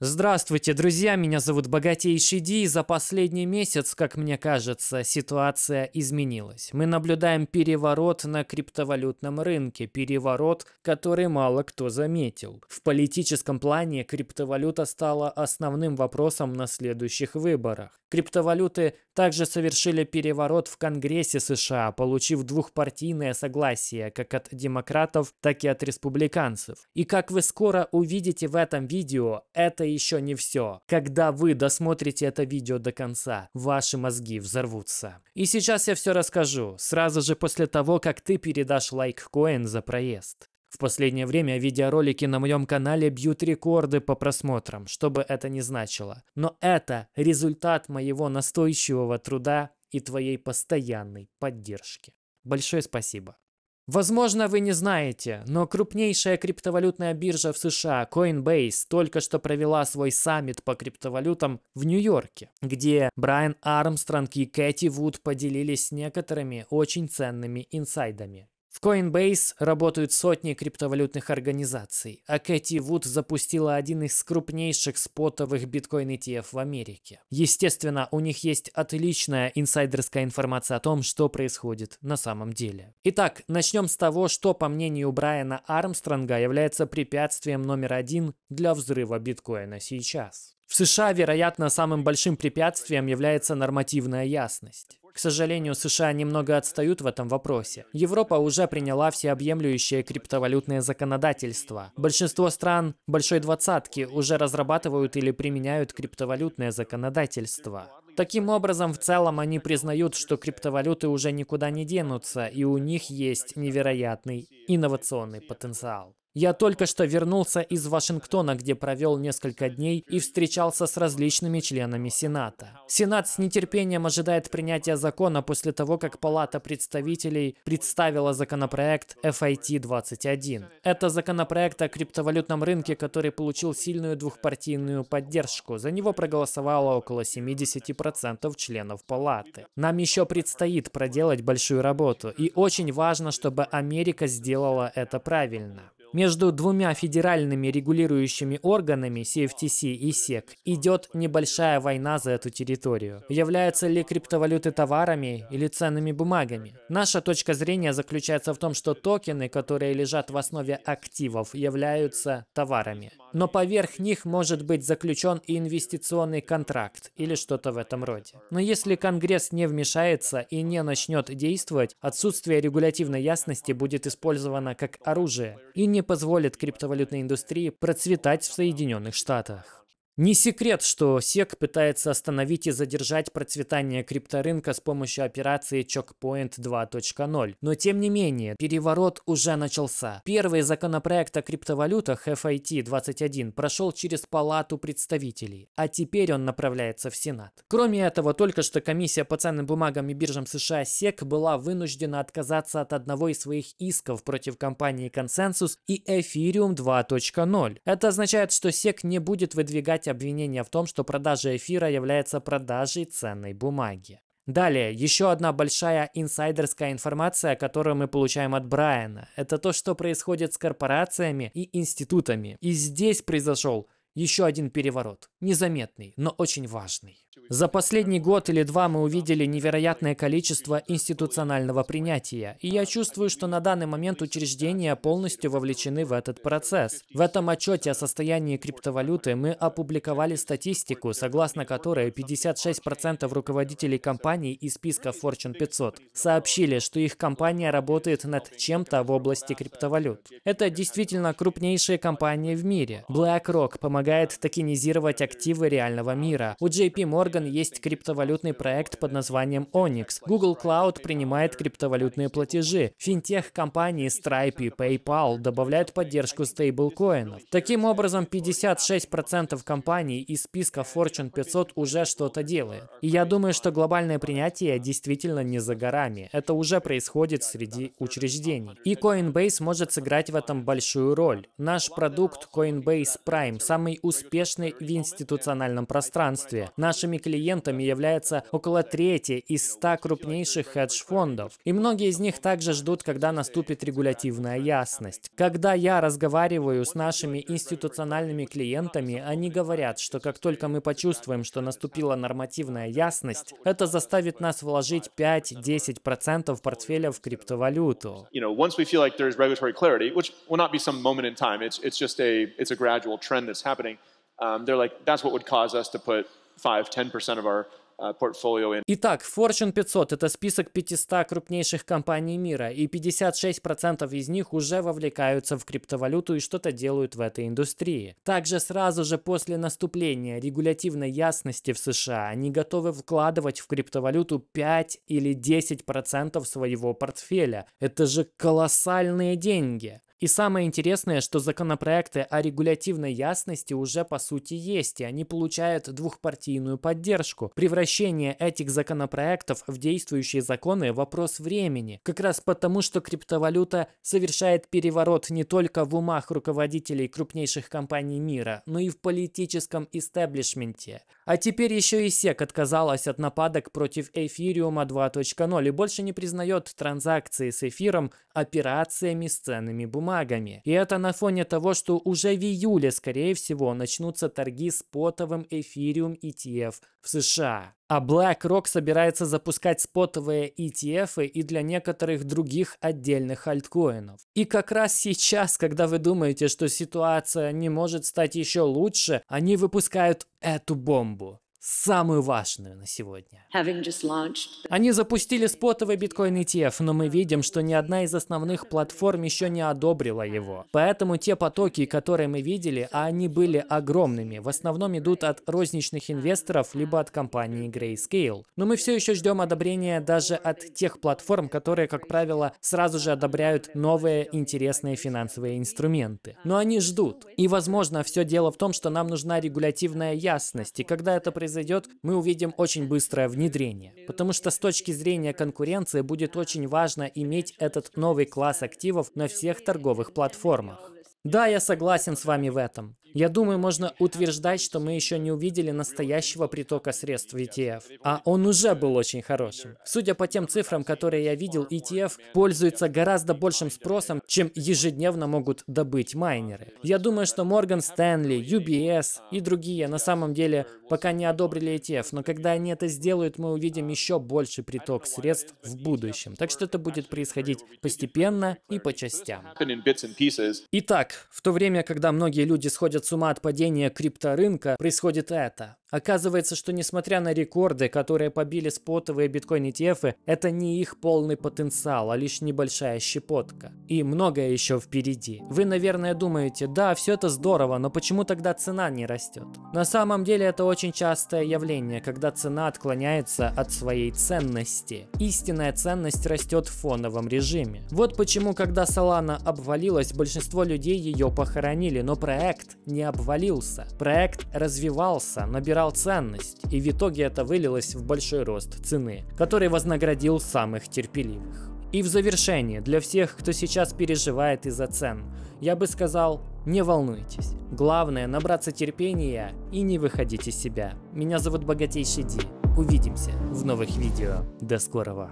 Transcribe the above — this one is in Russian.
Здравствуйте, друзья, меня зовут Богатейший Ди, и за последний месяц, как мне кажется, ситуация изменилась. Мы наблюдаем переворот на криптовалютном рынке, переворот, который мало кто заметил. В политическом плане криптовалюта стала основным вопросом на следующих выборах. Криптовалюты также совершили переворот в Конгрессе США, получив двухпартийное согласие как от демократов, так и от республиканцев. И как вы скоро увидите в этом видео, это еще не все. Когда вы досмотрите это видео до конца, ваши мозги взорвутся. И сейчас я все расскажу, сразу же после того, как ты передашь лайк лайккоин за проезд. В последнее время видеоролики на моем канале бьют рекорды по просмотрам, что бы это ни значило. Но это результат моего настойчивого труда и твоей постоянной поддержки. Большое спасибо. Возможно, вы не знаете, но крупнейшая криптовалютная биржа в США Coinbase только что провела свой саммит по криптовалютам в Нью-Йорке, где Брайан Армстронг и Кэти Вуд поделились некоторыми очень ценными инсайдами. В Coinbase работают сотни криптовалютных организаций, а Кэти Вуд запустила один из крупнейших спотовых биткоин ETF в Америке. Естественно, у них есть отличная инсайдерская информация о том, что происходит на самом деле. Итак, начнем с того, что, по мнению Брайана Армстронга, является препятствием номер один для взрыва биткоина сейчас. В США, вероятно, самым большим препятствием является нормативная ясность. К сожалению, США немного отстают в этом вопросе. Европа уже приняла всеобъемлющее криптовалютное законодательство. Большинство стран большой двадцатки уже разрабатывают или применяют криптовалютное законодательство. Таким образом, в целом они признают, что криптовалюты уже никуда не денутся, и у них есть невероятный инновационный потенциал. Я только что вернулся из Вашингтона, где провел несколько дней и встречался с различными членами Сената. Сенат с нетерпением ожидает принятия закона после того, как Палата представителей представила законопроект FIT-21. А это законопроект о криптовалютном рынке, который получил сильную двухпартийную поддержку. За него проголосовало около 70% членов Палаты. Нам еще предстоит проделать большую работу, и очень важно, чтобы Америка сделала это правильно. Между двумя федеральными регулирующими органами CFTC и SEC идет небольшая война за эту территорию. Являются ли криптовалюты товарами или ценными бумагами? Наша точка зрения заключается в том, что токены, которые лежат в основе активов, являются товарами. Но поверх них может быть заключен и инвестиционный контракт или что-то в этом роде. Но если Конгресс не вмешается и не начнет действовать, отсутствие регулятивной ясности будет использовано как оружие и не не позволит криптовалютной индустрии процветать в Соединенных Штатах. Не секрет, что SEC пытается остановить и задержать процветание крипторынка с помощью операции Checkpoint 2.0. Но тем не менее, переворот уже начался. Первый законопроект о криптовалютах FIT-21 прошел через Палату представителей, а теперь он направляется в Сенат. Кроме этого, только что комиссия по ценным бумагам и биржам США SEC была вынуждена отказаться от одного из своих исков против компании Consensus и Ethereum 2.0. Это означает, что SEC не будет выдвигать есть обвинение в том, что продажа эфира является продажей ценной бумаги. Далее, еще одна большая инсайдерская информация, которую мы получаем от Брайана. Это то, что происходит с корпорациями и институтами. И здесь произошел еще один переворот. Незаметный, но очень важный. За последний год или два мы увидели невероятное количество институционального принятия, и я чувствую, что на данный момент учреждения полностью вовлечены в этот процесс. В этом отчете о состоянии криптовалюты мы опубликовали статистику, согласно которой 56% руководителей компаний из списка Fortune 500 сообщили, что их компания работает над чем-то в области криптовалют. Это действительно крупнейшие компании в мире. BlackRock помогает токенизировать активы реального мира. У JP Morgan Морган есть криптовалютный проект под названием Onyx. Google Cloud принимает криптовалютные платежи. Финтех-компании Stripe и PayPal добавляют поддержку стейблкоинов. Таким образом, 56% компаний из списка Fortune 500 уже что-то делает. И я думаю, что глобальное принятие действительно не за горами. Это уже происходит среди учреждений. И Coinbase может сыграть в этом большую роль. Наш продукт Coinbase Prime самый успешный в институциональном пространстве. Наши нашими клиентами является около трети из 100 крупнейших хедж-фондов, и многие из них также ждут, когда наступит регулятивная ясность. Когда я разговариваю с нашими институциональными клиентами, они говорят, что как только мы почувствуем, что наступила нормативная ясность, это заставит нас вложить 5-10% портфеля в криптовалюту. It's just a it's a gradual trend that's happening. Um, they're like, that's what would cause us to put 5-10% of our uh, Итак, Fortune 500 – это список 500 крупнейших компаний мира, и 56% из них уже вовлекаются в криптовалюту и что-то делают в этой индустрии. Также сразу же после наступления регулятивной ясности в США они готовы вкладывать в криптовалюту 5 или 10% своего портфеля. Это же колоссальные деньги. И самое интересное, что законопроекты о регулятивной ясности уже по сути есть, и они получают двухпартийную поддержку. Превращение этих законопроектов в действующие законы – вопрос времени. Как раз потому, что криптовалюта совершает переворот не только в умах руководителей крупнейших компаний мира, но и в политическом истеблишменте. А теперь еще и SEC отказалась от нападок против эфириума 2.0 и больше не признает транзакции с эфиром операциями с ценными бумагами магами. И это на фоне того, что уже в июле, скорее всего, начнутся торги с потовым эфириум ETF в США. А BlackRock собирается запускать спотовые ETF и для некоторых других отдельных альткоинов. И как раз сейчас, когда вы думаете, что ситуация не может стать еще лучше, они выпускают эту бомбу самую важную на сегодня. Они запустили спотовый биткоин ETF, но мы видим, что ни одна из основных платформ еще не одобрила его. Поэтому те потоки, которые мы видели, а они были огромными, в основном идут от розничных инвесторов, либо от компании Grayscale. Но мы все еще ждем одобрения даже от тех платформ, которые, как правило, сразу же одобряют новые интересные финансовые инструменты. Но они ждут. И, возможно, все дело в том, что нам нужна регулятивная ясность, и когда это происходит, произойдет, мы увидим очень быстрое внедрение. Потому что с точки зрения конкуренции будет очень важно иметь этот новый класс активов на всех торговых платформах. Да, я согласен с вами в этом. Я думаю, можно утверждать, что мы еще не увидели настоящего притока средств в ETF, а он уже был очень хорошим. Судя по тем цифрам, которые я видел, ETF пользуется гораздо большим спросом, чем ежедневно могут добыть майнеры. Я думаю, что Morgan Stanley, UBS и другие на самом деле пока не одобрили ETF, но когда они это сделают, мы увидим еще больше приток средств в будущем. Так что это будет происходить постепенно и по частям. Итак, в то время, когда многие люди сходят сходят с ума от падения крипторынка, происходит это. Оказывается, что несмотря на рекорды, которые побили спотовые биткоин ETF, это не их полный потенциал, а лишь небольшая щепотка. И многое еще впереди. Вы, наверное, думаете, да, все это здорово, но почему тогда цена не растет? На самом деле это очень частое явление, когда цена отклоняется от своей ценности. Истинная ценность растет в фоновом режиме. Вот почему, когда Solana обвалилась, большинство людей ее похоронили, но проект не обвалился. Проект развивался, набирал собирал ценность, и в итоге это вылилось в большой рост цены, который вознаградил самых терпеливых. И в завершение, для всех, кто сейчас переживает из-за цен, я бы сказал, не волнуйтесь. Главное набраться терпения и не выходить из себя. Меня зовут Богатейший Ди. Увидимся в новых видео. До скорого.